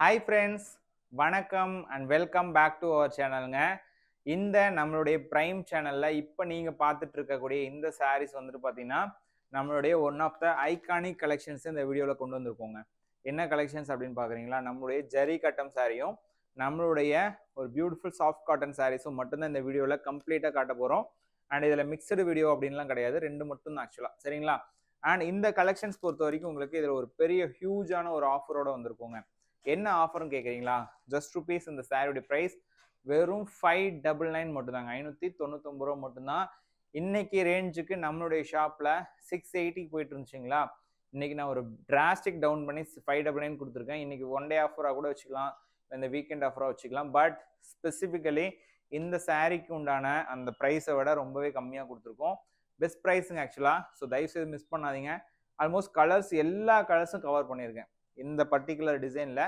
hi friends வணக்கம் and welcome back to our சேனலுங்க இந்த நம்மளுடைய ப்ரைம் சேனலில் இப்போ நீங்கள் பார்த்துட்டு இருக்கக்கூடிய இந்த சாரீஸ் வந்துட்டு பார்த்தீங்கன்னா நம்மளுடைய one of the iconic collections இந்த வீடியோவில் கொண்டு வந்திருக்கோங்க என்ன கலெக்ஷன்ஸ் அப்படின்னு பார்க்குறீங்களா நம்மளுடைய ஜரி கட்டம் சாரியும் நம்மளுடைய ஒரு பியூட்டிஃபுல் சாஃப்ட் காட்டன் சாரீஸும் மட்டும்தான் இந்த வீடியோவில் கம்ப்ளீட்டாக காட்ட போகிறோம் அண்ட் இதில் மிக்சடு வீடியோ அப்படின்லாம் கிடையாது ரெண்டு மட்டும் தான் ஆக்சுவலாக சரிங்களா அண்ட் இந்த கலெக்ஷன்ஸ் பொறுத்த வரைக்கும் உங்களுக்கு இதில் ஒரு பெரிய ஹியூஜான ஒரு ஆஃபரோடு வந்திருக்கோங்க என்ன ஆஃபர்னு கேட்குறீங்களா ஜஸ்ட் ருபீஸ் இந்த சாரியோட ப்ரைஸ் வெறும் ஃபைவ் டபுள் நைன் மட்டும்தாங்க ஐநூற்றி தொண்ணூத்தொம்பது ரூபா மட்டும்தான் இன்னைக்கு ரேஞ்சுக்கு நம்மளுடைய ஷாப்பில் சிக்ஸ் எயிட்டிக்கு போயிட்டு இருந்துச்சுங்களா இன்னைக்கு நான் ஒரு டிராஸ்டிக் டவுன் பண்ணி ஃபைவ் டபுள் நைன் கொடுத்துருக்கேன் இன்றைக்கி ஒன் டே ஆஃபராக கூட வச்சுக்கலாம் இந்த வீக்கெண்ட் ஆஃபராக வச்சுக்கலாம் பட் ஸ்பெசிஃபிக்கலி இந்த சாரிக்கு உண்டான அந்த ப்ரைஸை விட ரொம்பவே கம்மியாக கொடுத்துருக்கோம் பெஸ்ட் ப்ரைஸுங்க ஆக்சுவலாக ஸோ தயவுசெய்து மிஸ் பண்ணாதீங்க ஆல்மோஸ்ட் கலர்ஸ் எல்லா கலர்ஸும் கவர் பண்ணியிருக்கேன் இந்த பர்டிகுலர் டிசைனில்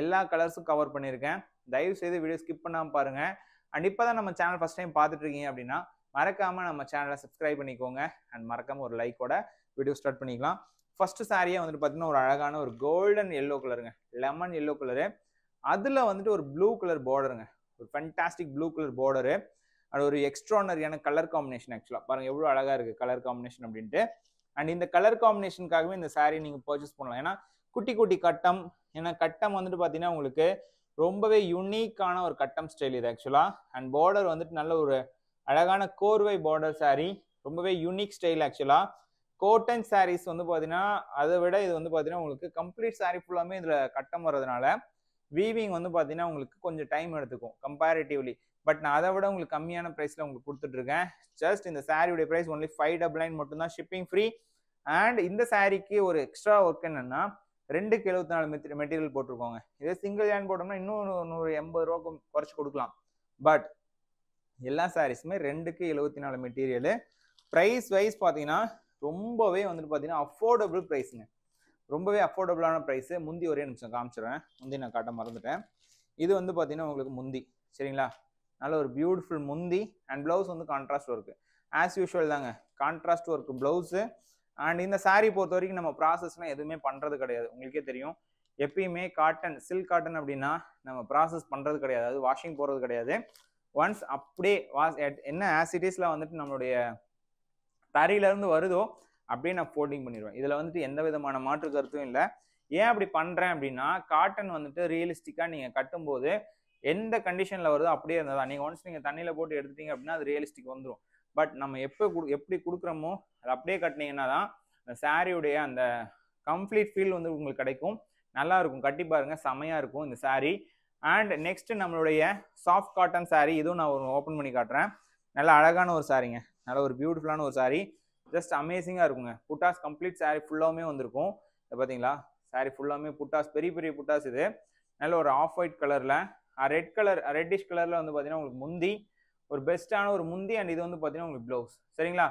எல்லா கலர்ஸும் கவர் பண்ணியிருக்கேன் தயவு செய்து வீடியோ ஸ்கிப் பண்ணாமல் பாருங்கள் அண்ட் இப்போ தான் நம்ம சேனல் ஃபஸ்ட் டைம் பார்த்துட்ருக்கீங்க அப்படின்னா மறக்காமல் நம்ம சேனலை சப்ஸ்கிரைப் பண்ணிக்கோங்க அண்ட் மறக்காமல் ஒரு லைக்கோட வீடியோ ஸ்டார்ட் பண்ணிக்கலாம் ஃபஸ்ட்டு சாரியாக வந்துட்டு பார்த்தீங்கன்னா ஒரு அழகான ஒரு கோல்டன் எல்லோ கலருங்க லெமன் எல்லோ கலரு அதில் வந்துட்டு ஒரு ப்ளூ கலர் பார்டருங்க ஒரு ஃபென்டாஸ்டிக் ப்ளூ கலர் பார்டரு அது ஒரு எக்ஸ்ட்ரானரியான கலர் காம்பினேஷன் ஆக்சுவலாக பாருங்கள் எவ்வளோ அழகாக இருக்குது கலர் காம்பினேஷன் அப்படின்ட்டு அண்ட் இந்த கலர் காம்பினேஷனுக்காகவே இந்த சாரீ நீங்கள் பர்ச்சேஸ் பண்ணலாம் ஏன்னா குட்டி குட்டி கட்டம் ஏன்னா கட்டம் வந்துட்டு பார்த்தீங்கன்னா உங்களுக்கு ரொம்பவே யூனிக்கான ஒரு கட்டம் ஸ்டைல் இது ஆக்சுவலாக அண்ட் பார்டர் வந்துட்டு நல்ல ஒரு அழகான கோர்வை பார்டர் சாரீ ரொம்பவே யூனிக் ஸ்டைல் ஆக்சுவலாக கோட்டன் சாரீஸ் வந்து பார்த்தீங்கன்னா அதை விட இது வந்து பார்த்தீங்கன்னா உங்களுக்கு கம்ப்ளீட் சாரீ ஃபுல்லாமே இதில் கட்டம் வர்றதுனால வீவிங் வந்து பார்த்தீங்கன்னா உங்களுக்கு கொஞ்சம் டைம் எடுத்துக்கும் கம்பேரிட்டிவ்லி பட் நான் அதை விட உங்களுக்கு கம்மியான ப்ரைஸில் உங்களுக்கு கொடுத்துட்ருக்கேன் ஜஸ்ட் இந்த சாரியுடைய price only five double nine மட்டும்தான் ஷிப்பிங் ஃப்ரீ அண்ட் இந்த சாரிக்கு ஒரு எக்ஸ்ட்ரா ஒர்க் என்னென்னா ரெண்டுக்கு எழுபத்தி நாலு மெத்தி மெட்டீரியல் போட்டிருக்கோங்க இதே சிங்கிள் ஹேண்ட் போட்டோம்னா இன்னும் நூறு எண்பது ரூபா குறைச்சி கொடுக்கலாம் பட் எல்லா சாரீஸுமே ரெண்டுக்கு எழுபத்தி நாலு மெட்டீரியலு ப்ரைஸ் வைஸ் பார்த்தீங்கன்னா ரொம்பவே வந்துட்டு பார்த்தீங்கன்னா அஃபோர்டபுள் ப்ரைஸுங்க ரொம்பவே அஃபோர்டபுளான ப்ரைஸு முந்தி ஒரே நிமிஷம் காமிச்சிடுறேன் முந்தி நான் காட்ட மறந்துட்டேன் இது வந்து பார்த்தீங்கன்னா உங்களுக்கு முந்தி சரிங்களா நல்ல ஒரு பியூட்டிஃபுல் முந்தி அண்ட் ப்ளவுஸ் வந்து கான்ட்ராஸ்ட் ஒர்க்கு ஆஸ் யூஷுவல் தாங்க கான்ட்ராஸ்ட் ஒர்க் ப்ளவுஸு அண்ட் இந்த சாரீ பொறுத்த வரைக்கும் நம்ம ப்ராசஸ்லாம் எதுவுமே பண்ணுறது கிடையாது உங்களுக்கே தெரியும் எப்பயுமே காட்டன் சில்க் காட்டன் அப்படின்னா நம்ம ப்ராசஸ் பண்ணுறது கிடையாது அது வாஷிங் போகிறது கிடையாது ஒன்ஸ் அப்படியே வாஷ் என்ன ஆசிட்டிஸில் வந்துட்டு நம்மளுடைய தரையிலேருந்து வருதோ அப்படியே நான் ஃபோல்டிங் பண்ணிடுவேன் இதில் வந்துட்டு எந்த விதமான மாற்று கருத்தும் இல்லை ஏன் அப்படி பண்ணுறேன் அப்படின்னா காட்டன் வந்துட்டு ரியலிஸ்டிக்காக நீங்கள் கட்டும்போது எந்த கண்டிஷனில் வருதோ அப்படியே இருந்ததா நீங்கள் ஒன்ஸ் நீங்கள் தண்ணியில் போட்டு எடுத்துட்டீங்க அப்படின்னா அது ரியலிஸ்டிக் வந்துடும் பட் நம்ம எப்போ கொடு எப்படி கொடுக்குறோமோ அதை அப்படியே கட்டினீங்கன்னா தான் அந்த சாரியுடைய அந்த கம்ப்ளீட் ஃபீல் வந்து உங்களுக்கு கிடைக்கும் நல்லா இருக்கும் கட்டி பாருங்க செமையாக இருக்கும் இந்த சாரீ அண்ட் நெக்ஸ்ட் நம்மளுடைய சாஃப்ட் காட்டன் சாரீ இதுவும் நான் ஒரு ஓப்பன் பண்ணி காட்டுறேன் நல்லா அழகான ஒரு சாரிங்க நல்ல ஒரு பியூட்டிஃபுல்லான ஒரு சாரி ஜஸ்ட் அமேசிங்காக இருக்குங்க புட்டாஸ் கம்ப்ளீட் சாரீ ஃபுல்லாகவுமே வந்திருக்கும் இதை பார்த்தீங்களா சாரி ஃபுல்லாகவுமே புட்டாஸ் பெரிய பெரிய புட்டாஸ் இது நல்ல ஒரு ஆஃப் ஒயிட் கலரில் ரெட் கலர் ரெட்டிஷ் கலரில் வந்து பார்த்தீங்கன்னா உங்களுக்கு முந்தி ஒரு பெஸ்ட்டான ஒரு முந்தி அண்ட் இது வந்து பார்த்தீங்கன்னா உங்களுக்கு ப்ளவுஸ் சரிங்களா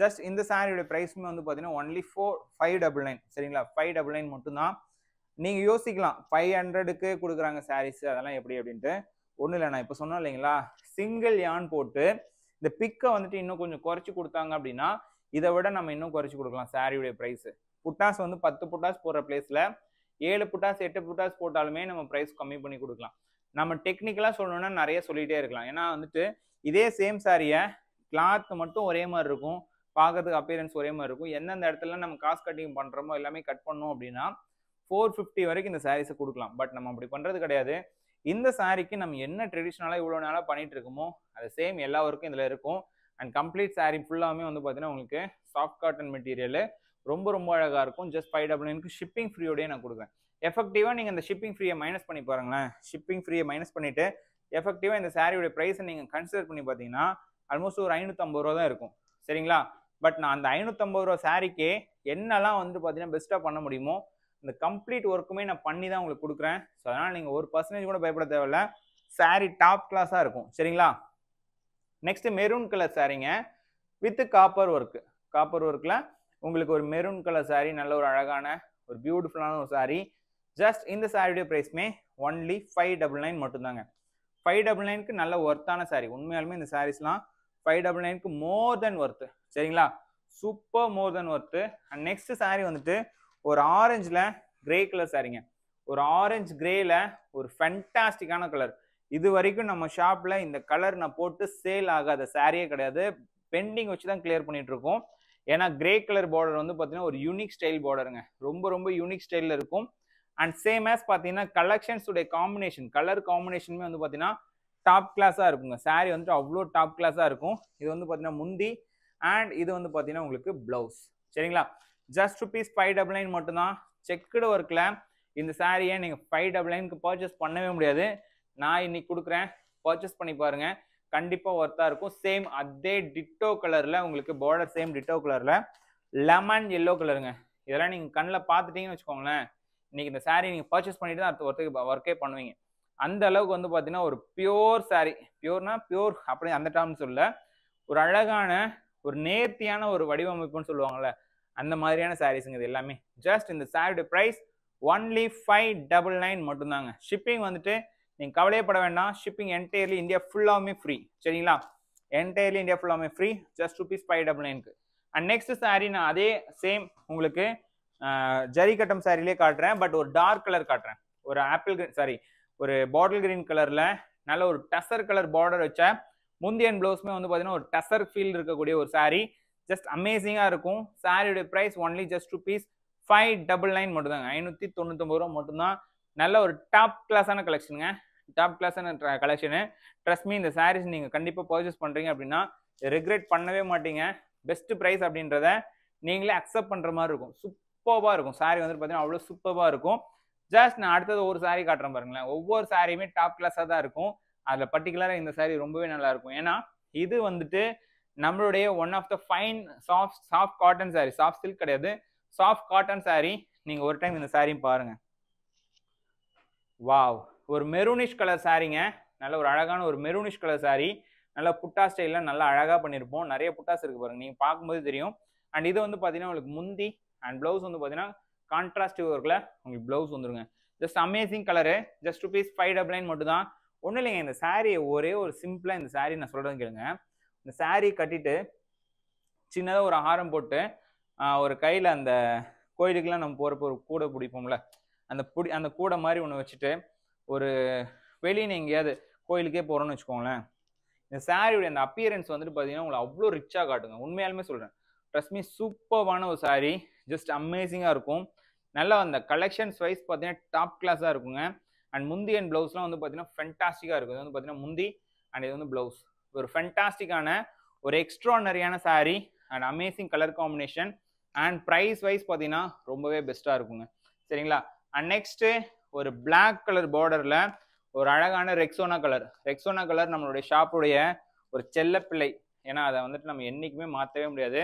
ஜஸ்ட் இந்த சாரியோட ப்ரைஸுமே வந்து பார்த்தீங்கன்னா only four five double nine சரிங்களா ஃபைவ் டபுள் நைன் மட்டும்தான் நீங்கள் யோசிக்கலாம் ஃபைவ் ஹண்ட்ரடுக்கு கொடுக்குறாங்க சாரீஸ் அதெல்லாம் எப்படி அப்படின்ட்டு ஒன்றும் இல்லை நான் இப்போ சொன்னோம் இல்லைங்களா சிங்கிள் யான் போட்டு இந்த பிக்கை வந்துட்டு இன்னும் கொஞ்சம் குறைச்சி கொடுத்தாங்க அப்படின்னா இதை விட நம்ம இன்னும் குறைச்சி கொடுக்கலாம் சாரியுடைய ப்ரைஸு புட்டாஸ் வந்து பத்து புட்டாஸ் போடுற பிளேஸில் ஏழு புட்டாஸ் எட்டு புட்டாஸ் போட்டாலுமே நம்ம ப்ரைஸ் கம்மி பண்ணி கொடுக்கலாம் நம்ம டெக்னிக்கலாக சொல்லணும்னா நிறைய சொல்லிகிட்டே இருக்கலாம் ஏன்னா வந்துட்டு இதே சேம் சாரியை கிளாத் மட்டும் ஒரே மாதிரி இருக்கும் பார்க்கறதுக்கு அப்பியரன்ஸ் ஒரே மாதிரி இருக்கும் எந்தெந்த இடத்துல நம்ம காஸ்ட் கட்டிங் பண்ணுறோமோ எல்லாமே கட் பண்ணோம் அப்படின்னா ஃபோர் ஃபிஃப்டி வரைக்கும் இந்த சாரீஸை கொடுக்கலாம் பட் நம்ம அப்படி பண்ணுறது கிடையாது இந்த சாரிக்கு நம்ம என்ன ட்ரெடிஷ்னலாக இவ்வளோ நாளாக பண்ணிகிட்டு இருக்கோமோ அது சேம் எல்லா ஒர்க்கும் இதில் இருக்கும் அண்ட் கம்ப்ளீட் சாரி ஃபுல்லாகவே வந்து பார்த்தீங்கன்னா உங்களுக்கு சாஃப்ட் காட்டன் மெட்டீரியல் ரொம்ப ரொம்ப அழகாக இருக்கும் ஜஸ்ட் ஃபைவ் டபுள் ஷிப்பிங் ஃப்ரீயோடய நான் கொடுக்குறேன் எஃபெக்டிவாக நீங்கள் அந்த ஷிப்பிங் ஃப்ரீயை மைனஸ் பண்ணி பாருங்களேன் ஷிப்பிங் ஃப்ரீயை மைனஸ் பண்ணிவிட்டு எஃபெக்டிவாக இந்த சாரியுடைய ப்ரைஸை நீங்கள் கன்சிடர் பண்ணி பார்த்தீங்கன்னா ஆல்மோஸ்ட் ஒரு ஐநூற்றம்பது ரூபா தான் இருக்கும் சரிங்களா பட் நான் அந்த ஐநூற்றம்பது ரூபா சாரிக்கே என்னெல்லாம் வந்து பார்த்தீங்கன்னா பெஸ்ட்டாக பண்ண முடியுமோ இந்த கம்ப்ளீட் ஒர்க்குமே நான் பண்ணி தான் உங்களுக்கு கொடுக்குறேன் ஸோ அதனால் நீங்கள் ஒரு பர்சன்டேஜ் கூட பயப்பட தேவையில்ல சாரி டாப் கிளாஸாக இருக்கும் சரிங்களா நெக்ஸ்ட்டு மெரூன் கலர் சாரீங்க வித் காப்பர் ஒர்க்கு காப்பர் ஒர்க்கில் உங்களுக்கு ஒரு மெரூன் கலர் சாரீ நல்ல ஒரு அழகான ஒரு பியூட்டிஃபுல்லான ஒரு சாரீ ஜஸ்ட் இந்த சாரியுடைய ப்ரைஸ்மே ஒன்லி ஃபைவ் டபுள் நைன் மட்டும்தாங்க ஃபைவ் டபுள் நைனுக்கு நல்ல ஒர்த்தான சாரி உண்மையாலுமே இந்த சாரீஸ்லாம் ஃபைவ் டபுள் நைனுக்கு மோர் தென் ஒர்த்து சரிங்களா super more than worth and next sari வந்துட்டு ஒரு ஆரஞ்சில் கிரே கலர் சாரிங்க ஒரு ஆரஞ்சு கிரேல ஒரு ஃபென்டாஸ்டிக்கான கலர் இது வரைக்கும் நம்ம ஷாப்பில் இந்த கலர் நான் போட்டு சேல் ஆகாத சாரியே கிடையாது பெண்டிங் வச்சு தான் கிளியர் பண்ணிட்டு இருக்கோம் ஏன்னா கிரே கலர் பார்டர் வந்து பார்த்தீங்கன்னா ஒரு யூனிக் ஸ்டைல் பார்டருங்க ரொம்ப ரொம்ப யூனிக் ஸ்டைலில் இருக்கும் அண்ட் சேம் ஆஸ் பார்த்தீங்கன்னா கலெக்ஷன்ஸுடைய காம்பினேஷன் கலர் காம்பினேஷனுமே வந்து பார்த்தீங்கன்னா டாப் கிளாஸாக இருக்குங்க சாரி வந்துட்டு அவ்வளோ டாப் கிளாஸாக இருக்கும் இது வந்து பார்த்தீங்கன்னா முந்தி அண்ட் இது வந்து பார்த்தீங்கன்னா உங்களுக்கு ப்ளவுஸ் சரிங்களா just rupees five double nine மட்டும்தான் செக்குடு ஒர்க்கில் இந்த சாரியை நீங்கள் ஃபைவ் டபுள் நைனுக்கு பர்ச்சேஸ் பண்ணவே முடியாது நான் இன்னைக்கு கொடுக்குறேன் பர்ச்சேஸ் பண்ணி பாருங்கள் கண்டிப்பாக ஒர்த்தாக இருக்கும் சேம் அதே டிட்டோ கலரில் உங்களுக்கு பார்டர் சேம் டிட்டோ கலரில் லெமன் எல்லோ கலருங்க இதெல்லாம் நீங்கள் கண்ணில் பார்த்துட்டீங்கன்னு வச்சுக்கோங்களேன் இன்னைக்கு இந்த சாரீ நீங்கள் பர்ச்சேஸ் பண்ணிட்டு தான் அடுத்த ஒருத்தருக்கு ஒர்க்கே பண்ணுவீங்க அந்த அளவுக்கு வந்து பார்த்தீங்கன்னா ஒரு பியோர் சாரி பியோர்னா பியோர் அப்படி அந்த டேம்னு சொல்ல ஒரு அழகான ஒரு நேர்த்தியான ஒரு வடிவமைப்புன்னு சொல்லுவாங்கள்ல அந்த மாதிரியான சாரீஸுங்க இது எல்லாமே ஜஸ்ட் இந்த சாரியோட price only five double nine மட்டும்தாங்க ஷிப்பிங் வந்துட்டு நீங்கள் கவலையே பட வேண்டாம் ஷிப்பிங் என்டையர்லி இந்தியா ஃபுல்லாகவுமே ஃப்ரீ சரிங்களா என்டையர்லி இந்தியா ஃபுல்லாவுமே free just rupees five double நைனுக்கு அண்ட் நெக்ஸ்ட் சாரி நான் அதே சேம் உங்களுக்கு ஜரி கட்டம் சாரிலே காட்டுறேன் பட் ஒரு டார்க் கலர் காட்டுறேன் ஒரு ஆப்பிள் கிரீன் சாரி ஒரு பாட்டில் கிரீன் கலரில் நல்ல ஒரு டசர் கலர் பார்டர் வச்ச முந்தியன் ப்ளவுஸுமே வந்து பார்த்தீங்கன்னா ஒரு டசர் ஃபீல் இருக்கக்கூடிய ஒரு சாரீ ஜஸ்ட் அமேசிங்காக இருக்கும் சாரியுடைய price only just rupees five double nine மட்டும்தாங்க ஐநூற்றி தொண்ணூத்தொம்பது ரூபா மட்டும்தான் நல்ல ஒரு டாப் கிளாஸான கலெக்ஷனுங்க டாப் கிளாஸான கலெக்ஷனு ட்ரெஸ் மீ இந்த சாரீஸ் நீங்கள் கண்டிப்பாக பர்ச்சேஸ் பண்ணுறீங்க அப்படின்னா ரிக்ரெட் பண்ணவே மாட்டீங்க பெஸ்ட் ப்ரைஸ் அப்படின்றத நீங்களே அக்செப்ட் பண்ணுற மாதிரி இருக்கும் சூப் சூப்பர்பாக இருக்கும் சாரி வந்து பார்த்தீங்கன்னா அவ்வளோ சூப்பராக இருக்கும் ஜஸ்ட் நான் அடுத்தது ஒரு சாரீ காட்டுறேன் பாருங்களேன் ஒவ்வொரு சாரியுமே டாப் கிளாஸாக தான் இருக்கும் அதில் பர்டிகுலராக இந்த சாரி ரொம்பவே நல்லா இருக்கும் ஏன்னா இது வந்துட்டு நம்மளுடைய one of the fine soft soft cotton sari soft silk கிடையாது சாஃப்ட் காட்டன் சாரி நீங்கள் ஒரு டைம் இந்த சாரியும் பாருங்கள் வாவ் ஒரு மெரூனிஷ் கலர் சாரிங்க நல்ல ஒரு அழகான ஒரு மெரூனிஷ் கலர் சாரி நல்லா புட்டா ஸ்டைலில் நல்லா அழகாக பண்ணியிருப்போம் நிறைய புட்டாஸ் இருக்குது பாருங்கள் நீங்கள் பார்க்கும்போது தெரியும் அண்ட் இது வந்து பார்த்தீங்கன்னா உங்களுக்கு முந்தி அண்ட் ப்ளவுஸ் வந்து பார்த்தீங்கன்னா கான்ட்ராஸ்ட் ஒர்க்கில் உங்களுக்கு ப்ளவுஸ் வந்துருங்க just amazing colour just rupees five double nine மட்டும் தான் ஒன்றும் இல்லைங்க இந்த சாரியை ஒரே ஒரு சிம்பிளாக இந்த சாரி நான் சொல்கிறது கேளுங்க இந்த சாரீ கட்டிட்டு சின்னதாக ஒரு ஆரம் போட்டு ஒரு கையில் அந்த கோயிலுக்கெல்லாம் நம்ம போகிறப்ப ஒரு கூடை பிடிப்போம்ல அந்த பிடி அந்த கூடை மாதிரி ஒன்று வச்சுட்டு ஒரு வெளியில் எங்கேயாவது கோயிலுக்கே போகிறோன்னு வச்சுக்கோங்களேன் இந்த சாரியுடைய அந்த அப்பியரன்ஸ் வந்துட்டு பார்த்தீங்கன்னா உங்களை அவ்வளோ ரிச்சாக காட்டுங்க உண்மையாலுமே சொல்கிறேன் ட்ரெஸ் மீ சூப்பர்வான ஒரு சாரி ஜஸ்ட் அமேசிங்காக இருக்கும் நல்லா அந்த கலெக்ஷன்ஸ் வைஸ் பார்த்தீங்கன்னா டாப் கிளாஸாக இருக்குங்க அண்ட் முந்தி அண்ட் ப்ளவுஸ்லாம் வந்து பார்த்தீங்கன்னா ஃபென்டாஸ்டிக்காக இருக்கும் இது வந்து பார்த்தீங்கன்னா முந்தி அண்ட் இது வந்து ப்ளவுஸ் ஒரு ஃபென்டாஸ்டிக்கான ஒரு எக்ஸ்ட்ரானரியான sari and amazing colour combination and price wise பார்த்தீங்கன்னா ரொம்பவே பெஸ்ட்டாக இருக்குங்க சரிங்களா அண்ட் நெக்ஸ்ட்டு ஒரு பிளாக் கலர் பார்டரில் ஒரு அழகான ரெக்ஸோனா கலர் ரெக்ஸோனா கலர் நம்மளுடைய ஷாப்புடைய ஒரு செல்லப்பிள்ளை ஏன்னா அதை வந்துட்டு நம்ம என்றைக்குமே மாற்றவே முடியாது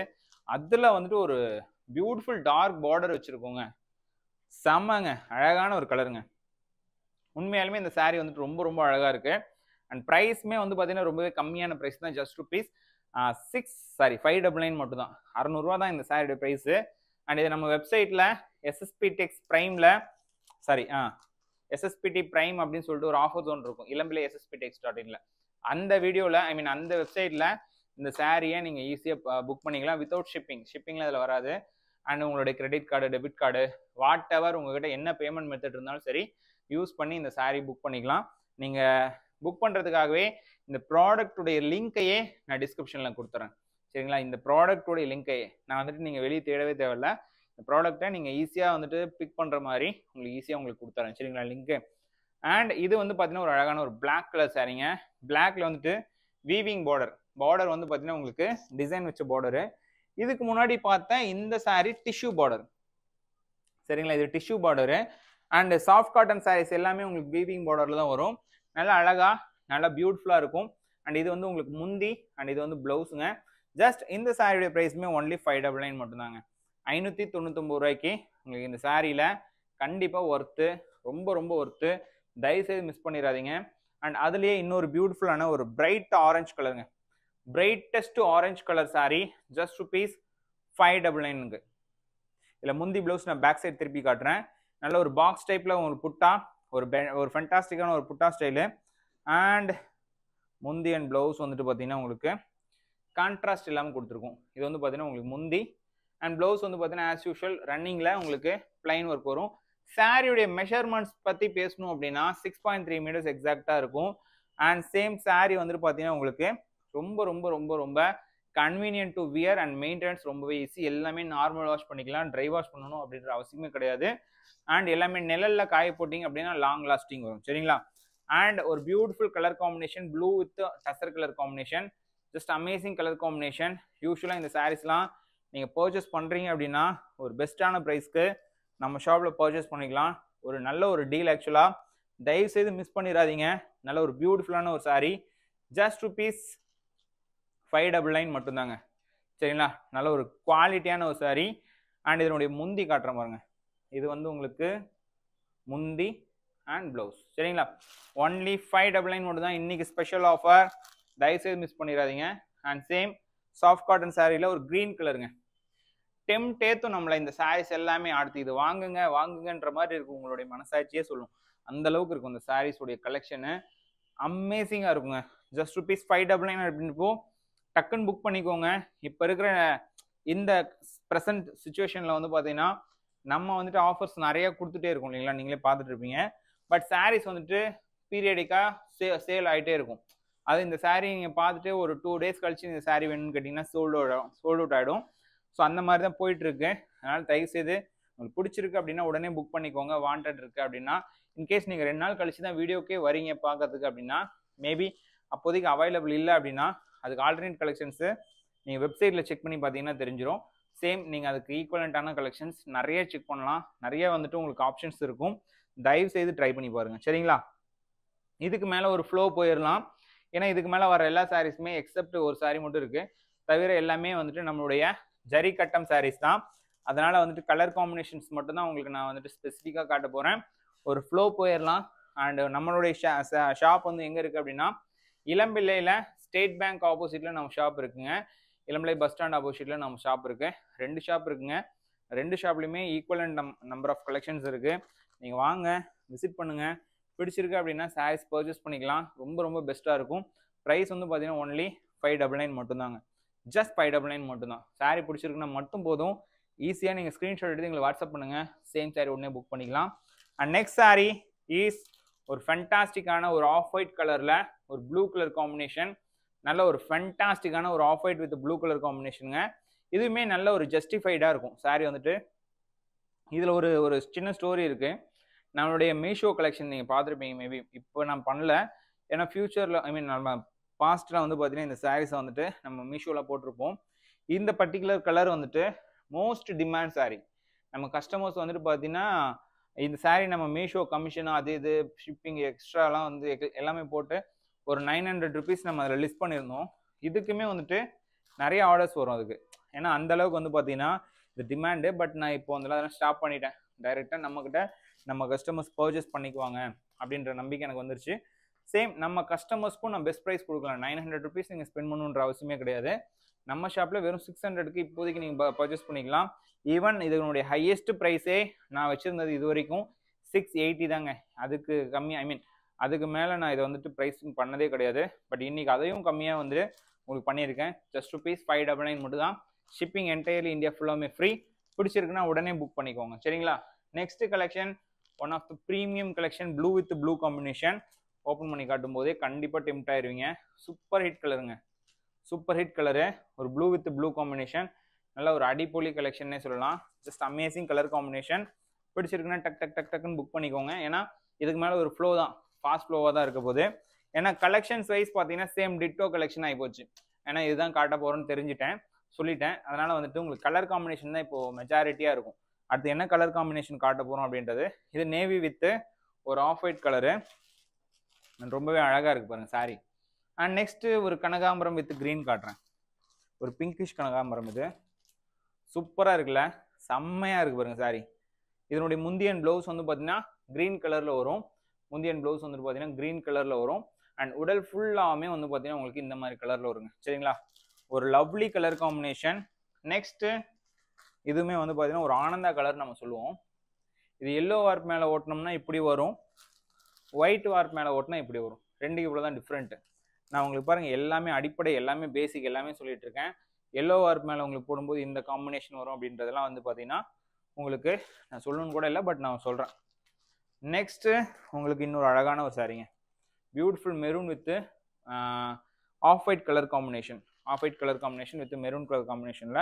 அதில் வந்துட்டு ஒரு பியூட்டிஃபுல் டார்க் பார்டர் வச்சுருக்கோங்க செம்மங்க அழகான ஒரு கலருங்க உண்மையாலுமே இந்த சாரீ வந்துட்டு ரொம்ப ரொம்ப அழகாக இருக்குது அண்ட் ப்ரைஸுமே வந்து பார்த்தீங்கன்னா ரொம்பவே கம்மியான ப்ரைஸ் தான் just rupees six sorry five double nine மட்டும் தான் அறநூறுவா தான் இந்த சாரியோட ப்ரைஸு அண்ட் இது நம்ம வெப்சைட்டில் எஸ்எஸ்பி டெக்ஸ் ப்ரைமில் சாரி ஆ எஸ்எஸ்பிடி ப்ரைம் அப்படின்னு சொல்லிட்டு ஒரு ஆஃபர் ஜோன் இருக்கும் இளம்பிலே எஸ்எஸ்பி டெக்ஸ் டாட் இன்ல அந்த வீடியோவில் ஐ மீன் அந்த வெப்சைட்டில் இந்த சாரியை நீங்கள் ஈஸியாக புக் பண்ணிக்கலாம் வித்தவுட் ஷிப்பிங் ஷிப்பிங்கில் அதில் வராது அண்ட் உங்களுடைய credit card debit card whatever உங்ககிட்ட என்ன பேமெண்ட் மெத்தட் இருந்தாலும் சரி யூஸ் பண்ணி இந்த சாரீ புக் பண்ணிக்கலாம் நீங்கள் புக் பண்ணுறதுக்காகவே இந்த ப்ராடக்ட்டுடைய லிங்க்கையே நான் டிஸ்கிரிப்ஷனில் கொடுத்துறேன் சரிங்களா இந்த ப்ராடக்ட்டுடைய லிங்க்கையே நான் வந்துட்டு நீங்கள் வெளியே தேடவே தேவையில்ல இந்த ப்ராடக்டை நீங்கள் ஈஸியாக வந்துட்டு பிக் பண்ணுற மாதிரி உங்களுக்கு ஈஸியாக உங்களுக்கு கொடுத்துறேன் சரிங்களா லிங்க்கு அண்ட் இது வந்து பார்த்தீங்கன்னா ஒரு அழகான ஒரு பிளாக் கலர் சாரீங்க பிளாக்ல வந்துட்டு வீவிங் பார்டர் பார்டர் வந்து பார்த்தீங்கன்னா உங்களுக்கு டிசைன் வச்ச பார்டரு இதுக்கு முன்னாடி பார்த்தேன் இந்த சாரி டிஷ்யூ பார்டர் சரிங்களா இது tissue border and soft cotton saris எல்லாமே உங்களுக்கு வீவிங் பார்டரில் தான் வரும் நல்லா அழகாக நல்லா பியூட்டிஃபுல்லாக இருக்கும் அண்ட் இது வந்து உங்களுக்கு முந்தி அண்ட் இது வந்து ப்ளவுஸுங்க ஜஸ்ட் இந்த சாரியுடைய ப்ரைஸுமே ஒன்லி ஃபைவ் டபுள் நைன் மட்டும்தாங்க ஐநூற்றி தொண்ணூத்தொம்பது ரூபாய்க்கு உங்களுக்கு இந்த சாரியில் கண்டிப்பாக ஒர்த்து ரொம்ப ரொம்ப ஒர்த்து தயவுசெய்து மிஸ் பண்ணிடாதீங்க அண்ட் அதுலேயே இன்னொரு பியூட்டிஃபுல்லான ஒரு பிரைட் ஆரஞ்சு கலருங்க brightest orange colour sari just rupees five double நைனுங்க இதில் முந்தி ப்ளவுஸ் நான் பேக் சைட் திருப்பி காட்டுறேன் நல்ல ஒரு பாக்ஸ் டைப்பில் ஒரு புட்டா ஒரு ஒரு ஃபென்டாஸ்டிக்கான ஒரு புட்டா ஸ்டைலு அண்ட் முந்தி அண்ட் ப்ளவுஸ் வந்துட்டு பார்த்தீங்கன்னா உங்களுக்கு கான்ட்ராஸ்ட் இல்லாமல் கொடுத்துருக்கும் இது வந்து பார்த்தீங்கன்னா உங்களுக்கு முந்தி அண்ட் ப்ளவுஸ் வந்து பார்த்தீங்கன்னா ஆஸ் யூஷுவல் ரன்னிங்கில் உங்களுக்கு பிளைன் ஒர்க் வரும் சாரியுடைய மெஷர்மெண்ட்ஸ் பற்றி பேசணும் அப்படின்னா சிக்ஸ் பாயிண்ட் த்ரீ மீட்டர்ஸ் எக்ஸாக்டாக இருக்கும் அண்ட் சேம் சாரி வந்துட்டு பார்த்தீங்கன்னா உங்களுக்கு ரொம்ப ரொம்ப ரொம்ப ரொம்ப convenient to wear and maintenance ரொம்பவே ஈஸி எல்லாமே நார்மல் வாஷ் பண்ணிக்கலாம் ட்ரை வாஷ் பண்ணணும் அப்படின்ற அவசியமே கிடையாது அண்ட் எல்லாமே நிழலில் காய போட்டிங்க அப்படின்னா லாங் லாஸ்டிங் வரும் சரிங்களா அண்ட் ஒரு beautiful colour combination blue with tussar colour combination just amazing colour combination யூஸ்வலாக இந்த சாரீஸ்லாம் நீங்கள் பர்ச்சேஸ் பண்ணுறீங்க அப்படின்னா ஒரு பெஸ்ட்டான ப்ரைஸ்க்கு நம்ம ஷாப்பில் பர்ச்சேஸ் பண்ணிக்கலாம் ஒரு நல்ல ஒரு டீல் ஆக்சுவலாக தயவுசெய்து மிஸ் பண்ணிடாதீங்க நல்ல ஒரு பியூட்டிஃபுல்லான ஒரு sari just rupees five double nine மட்டும்தாங்க சரிங்களா நல்ல ஒரு குவாலிட்டியான ஒரு சாரி அண்ட் இதனுடைய முந்தி காட்டுற பாருங்க இது வந்து உங்களுக்கு முந்தி அண்ட் ப்ளவுஸ் சரிங்களா ஒன்லி ஃபைவ் டபுள் நைன் மட்டும் தான் இன்றைக்கி ஸ்பெஷல் ஆஃபர் தயவுசெய்து மிஸ் பண்ணிடாதீங்க அண்ட் சேம் சாஃப்ட் காட்டன் சாரியில் ஒரு க்ரீன் கலருங்க டேத்தும் நம்மளை இந்த சாரீஸ் எல்லாமே அடுத்து இது வாங்குங்க வாங்குங்கன்ற மாதிரி இருக்கும் உங்களுடைய மனசாட்சியே சொல்லும் அந்த அளவுக்கு இருக்கும் இந்த சாரீஸுடைய கலெக்ஷனு அமேசிங்காக இருக்குங்க just rupees five double nine அப்படின்னு டக்குன்னு புக் பண்ணிக்கோங்க இப்போ இருக்கிற இந்த ப்ரெசன்ட் சுச்சுவேஷனில் வந்து பார்த்தீங்கன்னா நம்ம வந்துட்டு ஆஃபர்ஸ் நிறைய கொடுத்துட்டே இருக்கும் இல்லைங்களா நீங்களே பார்த்துட்டு இருப்பீங்க பட் சாரீஸ் வந்துட்டு பீரியடிக்காக சே சேல் ஆகிட்டே இருக்கும் அது இந்த சாரீ நீங்கள் பார்த்துட்டு ஒரு டூ டேஸ் கழிச்சு இந்த சாரீ வேணும்னு கேட்டிங்கன்னா சோல்டு ஆகிடும் சோல்டு அவுட் ஆகிடும் ஸோ அந்த மாதிரி தான் போயிட்டுருக்கு அதனால் தயவு செய்து உங்களுக்கு பிடிச்சிருக்கு அப்படின்னா உடனே புக் பண்ணிக்கோங்க வாண்டட் இருக்குது அப்படின்னா இன்கேஸ் நீங்கள் ரெண்டு நாள் கழிச்சு தான் வீடியோக்கே வரீங்க பார்க்கறதுக்கு அப்படின்னா மேபி அப்போதைக்கு அவைலபிள் இல்லை அப்படின்னா அதுக்கு ஆல்டர்னேட் கலெக்ஷன்ஸு நீங்கள் வெப்சைட்டில் செக் பண்ணி பார்த்தீங்கன்னா தெரிஞ்சிடும் சேம் நீங்கள் அதுக்கு ஈக்குவலண்ட்டான கலெக்ஷன்ஸ் நிறைய செக் பண்ணலாம் நிறைய வந்துட்டு உங்களுக்கு ஆப்ஷன்ஸ் இருக்கும் தயவு செய்து ட்ரை பண்ணி பாருங்கள் சரிங்களா இதுக்கு மேலே ஒரு ஃப்ளோ போயிடலாம் ஏன்னா இதுக்கு மேலே வர எல்லா சாரீஸுமே எக்ஸப்ட் ஒரு சாரீ மட்டும் இருக்குது தவிர எல்லாமே வந்துட்டு நம்மளுடைய ஜரி கட்டம் சாரீஸ் தான் அதனால் வந்துட்டு கலர் காம்பினேஷன்ஸ் மட்டும்தான் உங்களுக்கு நான் வந்துட்டு ஸ்பெசிஃபிக்காக காட்ட போகிறேன் ஒரு ஃப்ளோ போயிடலாம் அண்டு நம்மளுடைய ஷாப் வந்து எங்கே இருக்குது அப்படின்னா இளம்பிள்ளையில் ஸ்டேட் பேங்க் ஆப்போசிட்டில் நம்ம ஷாப் இருக்குங்க இளம்பலை பஸ் ஸ்டாண்ட் ஆப்போசிட்டில் நம்ம ஷாப் இருக்குது ரெண்டு ஷாப் இருக்குங்க ரெண்டு ஷாப்லையுமே அண்ட் நம் நம்பர் ஆஃப் கலெக்ஷன்ஸ் இருக்குது நீங்கள் வாங்க விசிட் பண்ணுங்கள் பிடிச்சிருக்கு அப்படின்னா சாரீஸ் பர்ச்சேஸ் பண்ணிக்கலாம் ரொம்ப ரொம்ப பெஸ்ட்டாக இருக்கும் ப்ரைஸ் வந்து பார்த்தீங்கன்னா ஒன்லி ஃபைவ் டபுள் நைன் மட்டும்தாங்க ஜஸ்ட் ஃபைவ் டபுள் நைன் மட்டும்தான் சாரீ பிடிச்சிருக்குன்னா மட்டும் போதும் ஈஸியாக நீங்கள் ஸ்க்ரீன்ஷாட் எடுத்து எங்களுக்கு வாட்ஸ்அப் பண்ணுங்கள் சேம் சாரி உடனே புக் பண்ணிக்கலாம் அண்ட் நெக்ஸ்ட் சாரீ ஈஸ் ஒரு ஃபென்டாஸ்டிக்கான ஒரு ஆஃப் ஒயிட் கலரில் ஒரு ப்ளூ கலர் காம்பினேஷன் நல்ல ஒரு ஃபென்டாஸ்டிக்கான ஒரு off white with blue colour காம்பினேஷனுங்க இதுவுமே நல்ல ஒரு ஜஸ்டிஃபைடாக இருக்கும் சாரி வந்துட்டு இதில் ஒரு ஒரு சின்ன ஸ்டோரி இருக்குது நம்மளுடைய மீஷோ கலெக்ஷன் நீங்கள் பார்த்துருப்பீங்க மேபி இப்போ நான் பண்ணல ஏன்னா ஃப்யூச்சரில் ஐ மீன் நம்ம பாஸ்ட்டில் வந்து பார்த்தீங்கன்னா இந்த சாரீஸை வந்துட்டு நம்ம மீஷோவில் போட்டிருப்போம் இந்த பர்டிகுலர் கலர் வந்துட்டு மோஸ்ட் டிமாண்ட் சாரீ நம்ம கஸ்டமர்ஸ் வந்துட்டு பார்த்தீங்கன்னா இந்த சாரீ நம்ம மீஷோ கமிஷன் அது இது ஷிப்பிங் எக்ஸ்ட்ராலாம் வந்து எல்லாமே போட்டு ஒரு நைன் ஹண்ட்ரட் ருபீஸ் நம்ம அதில் லிஸ்ட் பண்ணியிருந்தோம் இதுக்குமே வந்துட்டு நிறைய ஆர்டர்ஸ் வரும் அதுக்கு ஏன்னா அந்தளவுக்கு வந்து பார்த்தீங்கன்னா இது டிமாண்டு பட் நான் இப்போ வந்து அதெல்லாம் ஸ்டாப் பண்ணிட்டேன் டைரெக்டாக நம்மக்கிட்ட நம்ம கஸ்டமர்ஸ் பர்ச்சேஸ் பண்ணிக்குவாங்க அப்படின்ற நம்பிக்கை எனக்கு வந்துருச்சு சேம் நம்ம கஸ்டமர்ஸ்க்கும் நான் பெஸ்ட் ப்ரைஸ் கொடுக்கலாம் நைன் ஹண்ட்ரட் ருபீஸ் நீங்கள் ஸ்பெண்ட் பண்ணுன்ற அவசியமே கிடையாது நம்ம ஷாப்பில் வெறும் சிக்ஸ் ஹண்ட்ரடுக்கு இப்போதைக்கு நீங்கள் பர்ச்சேஸ் பண்ணிக்கலாம் ஈவன் இதனுடைய ஹையஸ்ட் ப்ரைஸே நான் வச்சுருந்தது இது வரைக்கும் சிக்ஸ் எயிட்டி தாங்க அதுக்கு கம்மி ஐ மீன் அதுக்கு மேலே நான் இதை வந்துட்டு ப்ரைஸிங் பண்ணதே கிடையாது பட் இன்றைக்கி அதையும் கம்மியாக வந்துட்டு உங்களுக்கு பண்ணியிருக்கேன் just rupees five double nine மட்டும் தான் ஷிப்பிங் என்டையர்லி இந்தியா ஃபுல்லாமே ஃப்ரீ பிடிச்சிருக்குன்னா உடனே புக் பண்ணிக்கோங்க சரிங்களா next collection one of the premium collection blue with blue combination open பண்ணி காட்டும் போதே கண்டிப்பாக டெம்ட் ஆயிடுவீங்க சூப்பர் ஹிட் கலருங்க சூப்பர் ஹிட் கலரு ஒரு ப்ளூ வித் ப்ளூ காம்பினேஷன் நல்ல ஒரு அடிப்பொலி கலெக்ஷன்னே சொல்லலாம் ஜஸ்ட் அமேசிங் கலர் காம்பினேஷன் பிடிச்சிருக்குன்னா டக் டக் டக் டக்குன்னு புக் பண்ணிக்கோங்க ஏன்னா இதுக்கு மேலே ஒரு ஃப்ளோ தான் ஃபாஸ்ட் ஃப்ளோவாக தான் இருக்க போது ஏன்னா கலெக்ஷன்ஸ் வைஸ் பார்த்தீங்கன்னா சேம் டிட்டோ கலெக்ஷன் ஆகி போச்சு ஏன்னா இதுதான் காட்ட போகிறோன்னு தெரிஞ்சுட்டேன் சொல்லிட்டேன் அதனால் வந்துட்டு உங்களுக்கு கலர் காம்பினேஷன் தான் இப்போது மெஜாரிட்டியாக இருக்கும் அடுத்து என்ன கலர் காம்பினேஷன் காட்ட போகிறோம் அப்படின்றது இது நேவி வித்து ஒரு ஆஃப் ஒயிட் கலரு ரொம்பவே அழகாக இருக்குது பாருங்கள் சாரி அண்ட் நெக்ஸ்ட்டு ஒரு கனகாம்பரம் வித் க்ரீன் காட்டுறேன் ஒரு பிங்கிஷ் கனகாம்பரம் இது சூப்பராக இருக்குல்ல செம்மையாக இருக்குது பாருங்கள் சாரி இதனுடைய முந்தியன் ப்ளவுஸ் வந்து பார்த்தீங்கன்னா க்ரீன் கலரில் வரும் முந்தியன் ப்ளவுஸ் வந்து பார்த்தீங்கன்னா க்ரீன் கலரில் வரும் அண்ட் உடல் ஃபுல்லாமே வந்து பார்த்தீங்கன்னா உங்களுக்கு இந்த மாதிரி கலரில் வருங்க சரிங்களா ஒரு லவ்லி கலர் காம்பினேஷன் நெக்ஸ்ட்டு இதுவுமே வந்து பார்த்தீங்கன்னா ஒரு ஆனந்தா கலர் நம்ம சொல்லுவோம் இது எல்லோ வார்ப் மேலே ஓட்டினோம்னா இப்படி வரும் ஒயிட் வார்ப் மேலே ஓட்டினா இப்படி வரும் ரெண்டுக்கு இவ்வளோ தான் டிஃப்ரெண்ட்டு நான் உங்களுக்கு பாருங்கள் எல்லாமே அடிப்படை எல்லாமே பேசிக் எல்லாமே சொல்லிட்டு இருக்கேன் எல்லோ வார்ப் மேலே உங்களுக்கு போடும்போது இந்த காம்பினேஷன் வரும் அப்படின்றதெல்லாம் வந்து பார்த்தீங்கன்னா உங்களுக்கு நான் சொல்லணும்னு கூட இல்லை பட் நான் சொல்கிறேன் நெக்ஸ்ட்டு உங்களுக்கு இன்னொரு அழகான ஒரு சாரிங்க beautiful maroon with off white colour combination off white colour combination with maroon colour காம்பினேஷனில்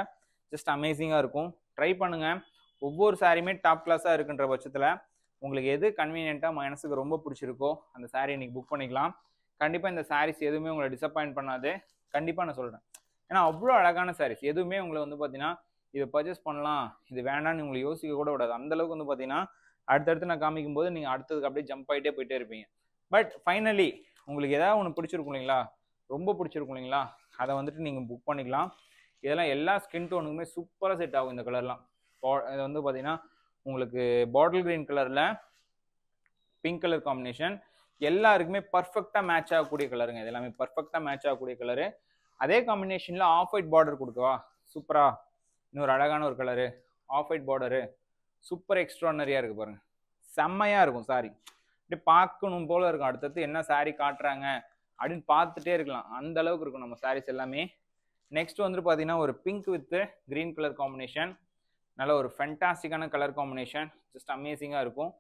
ஜஸ்ட் அமேசிங்காக இருக்கும் ட்ரை பண்ணுங்கள் ஒவ்வொரு சாரியுமே டாப் கிளாஸாக இருக்குன்ற பட்சத்தில் உங்களுக்கு எது கன்வீனியண்ட்டாக மனசுக்கு ரொம்ப பிடிச்சிருக்கோ அந்த சாரி இன்றைக்கி புக் பண்ணிக்கலாம் கண்டிப்பாக இந்த சாரீஸ் எதுவுமே உங்களை டிசப்பாயின்ட் பண்ணாது கண்டிப்பாக நான் சொல்கிறேன் ஏன்னா அவ்வளோ அழகான சாரீஸ் எதுவுமே உங்களை வந்து பார்த்தீங்கன்னா இதை பர்ச்சேஸ் பண்ணலாம் இது வேண்டான்னு உங்களை யோசிக்க கூட விடாது அந்தளவுக்கு வந்து பார்த்தீங்கன்னா அடுத்தடுத்து நான் காமிக்கும் போது நீங்கள் அடுத்ததுக்கு அப்படியே ஜம்ப் ஆகிட்டே போயிட்டே இருப்பீங்க பட் ஃபைனலி உங்களுக்கு ஏதாவது ஒன்று பிடிச்சிருக்கும் இல்லைங்களா ரொம்ப பிடிச்சிருக்கும் இல்லைங்களா அதை வந்துட்டு நீங்கள் புக் பண்ணிக்கலாம் இதெல்லாம் எல்லா ஸ்கின் டோனுக்குமே சூப்பராக செட் ஆகும் இந்த கலர்லாம் இது வந்து பார்த்தீங்கன்னா உங்களுக்கு பாட்டில் க்ரீன் கலரில் பிங்க் கலர் காம்பினேஷன் எல்லாருக்குமே பர்ஃபெக்டாக மேட்ச் ஆகக்கூடிய கலருங்க இது எல்லாமே பர்ஃபெக்டாக மேட்ச் ஆகக்கூடிய கலரு அதே காம்பினேஷனில் ஆஃப் ஒயிட் பார்டர் கொடுக்கவா சூப்பரா இன்னொரு அழகான ஒரு colour off white border super எக்ஸ்ட்ரானரியாக இருக்குது பாருங்கள் செம்மையாக இருக்கும் சாரி இப்படி பார்க்கணும் போல் இருக்கும் அடுத்தது என்ன சாரி காட்டுறாங்க அப்படின்னு பார்த்துட்டே இருக்கலாம் அந்த அளவுக்கு இருக்கும் நம்ம சாரீஸ் எல்லாமே நெக்ஸ்ட் வந்துட்டு பார்த்தீங்கன்னா ஒரு pink with green colour combination நல்ல ஒரு ஃபென்டாஸ்டிக்கான கலர் காம்பினேஷன் ஜஸ்ட் அமேசிங்காக இருக்கும்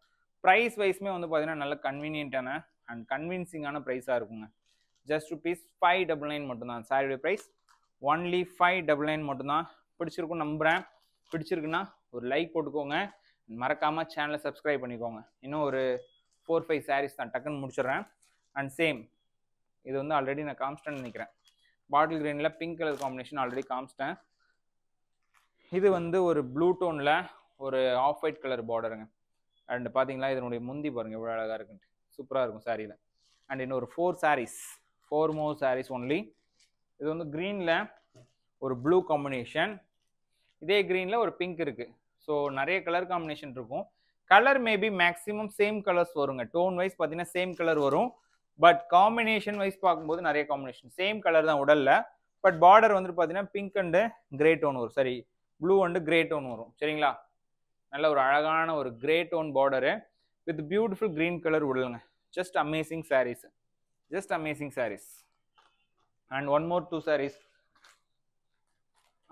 ப்ரைஸ் வைஸ்மே வந்து பார்த்தீங்கன்னா நல்ல கன்வீனியன்ட்டான அண்ட் கன்வின்சிங்கான ப்ரைஸாக இருக்குங்க just rupees five double nine மட்டும்தான் சாரியுடைய price only five double nine மட்டும்தான் பிடிச்சிருக்கும் நம்புகிறேன் பிடிச்சிருக்குன்னா ஒரு லைக் போட்டுக்கோங்க மறக்காமல் சேனலை சப்ஸ்கிரைப் பண்ணிக்கோங்க இன்னும் ஒரு ஃபோர் ஃபைவ் சாரீஸ் தான் டக்குன்னு முடிச்சிடுறேன் அண்ட் சேம் இது வந்து ஆல்ரெடி நான் காமிச்சிட்டேன் நினைக்கிறேன் பாட்டில் க்ரீனில் பிங்க் கலர் காம்பினேஷன் ஆல்ரெடி காமிச்சிட்டேன் இது வந்து ஒரு ப்ளூ டோனில் ஒரு ஆஃப் ஒயிட் கலர் பார்டருங்க அண்ட் பார்த்தீங்களா இதனுடைய முந்தி பாருங்கள் எவ்வளோ அழகாக இருக்குன்ட்டு சூப்பராக இருக்கும் சாரியில் அண்ட் இன்னொரு four saris four more saris only இது வந்து க்ரீனில் ஒரு ப்ளூ காம்பினேஷன் இதே க்ரீனில் ஒரு பிங்க் இருக்குது ஸோ நிறைய கலர் காம்பினேஷன் இருக்கும் colour maybe maximum same colours வருங்க டோன் வைஸ் பார்த்தீங்கன்னா சேம் கலர் வரும் பட் காம்பினேஷன் வைஸ் பார்க்கும்போது நிறைய காம்பினேஷன் சேம் கலர் தான் உடலில் பட் பார்டர் வந்துட்டு பார்த்தீங்கன்னா பிங்க் அண்டு கிரே டோன் வரும் சரி ப்ளூ அண்டு கிரே டோன் வரும் சரிங்களா நல்ல ஒரு அழகான ஒரு grey tone border with beautiful green colour உடலுங்க just amazing saris just amazing saris and one more two saris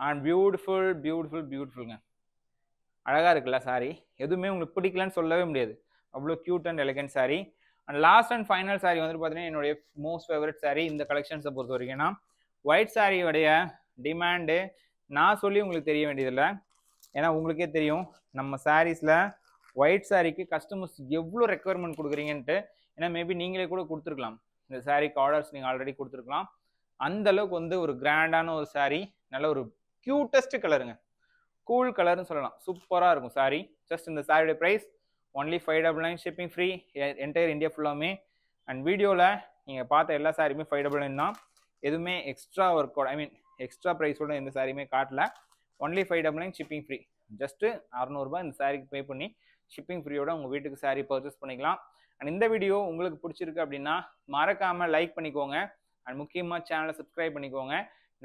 and beautiful beautiful பியூட்டிஃபுல்ங்க அழகாக இருக்குல்ல சாரி எதுவுமே உங்களுக்கு பிடிக்கலன்னு சொல்லவே முடியாது அவ்வளோ cute and elegant sari and last and final sari வந்துட்டு பார்த்தீங்கன்னா என்னுடைய மோஸ்ட் ஃபேவரட் சாரி இந்த கலெக்ஷன்ஸை பொறுத்த வரைக்கும்னா ஒயிட் சாரியோடைய டிமாண்டு நான் சொல்லி உங்களுக்கு தெரிய வேண்டியதில்லை ஏன்னா உங்களுக்கே தெரியும் நம்ம சாரீஸில் ஒயிட் சாரிக்கு கஸ்டமர்ஸ் எவ்வளோ ரெக்குவயர்மெண்ட் கொடுக்குறீங்கன்ட்டு ஏன்னா மேபி நீங்களே கூட கொடுத்துருக்கலாம் இந்த சாரீக்கு ஆர்டர்ஸ் நீங்கள் ஆல்ரெடி கொடுத்துருக்கலாம் அந்தளவுக்கு வந்து ஒரு கிராண்டான ஒரு சாரி நல்ல ஒரு கியூட்டஸ்ட் கலருங்க கூல் கலர்னு சொல்லலாம் சூப்பராக இருக்கும் சாரி ஜஸ்ட் இந்த சாரியோட price only five double nine shipping free entire India ஃபுல்லாமே அண்ட் வீடியோவில் நீங்கள் பார்த்த எல்லா சாரியுமே ஃபைவ் டபுள் நைன் தான் எதுவுமே எக்ஸ்ட்ரா ஒர்க்கோட ஐ மீன் எக்ஸ்ட்ரா ப்ரைஸோட எந்த சாரியுமே காட்டல only five double nine shipping free just அறநூறுபா இந்த சாரிக்கு பே பண்ணி ஷிப்பிங் ஃப்ரீயோட உங்கள் வீட்டுக்கு சாரி பர்ச்சேஸ் பண்ணிக்கலாம் அண்ட் இந்த வீடியோ உங்களுக்கு பிடிச்சிருக்கு அப்படின்னா மறக்காமல் லைக் பண்ணிக்கோங்க அண்ட் முக்கியமாக சேனலை சப்ஸ்கிரைப் பண்ணிக்கோங்க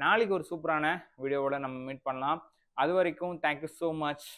நாளைக்கு ஒரு சூப்பரான வீடியோவோட நம்ம மீட் பண்ணலாம் அது வரைக்கும் தேங்க்யூ ஸோ மச்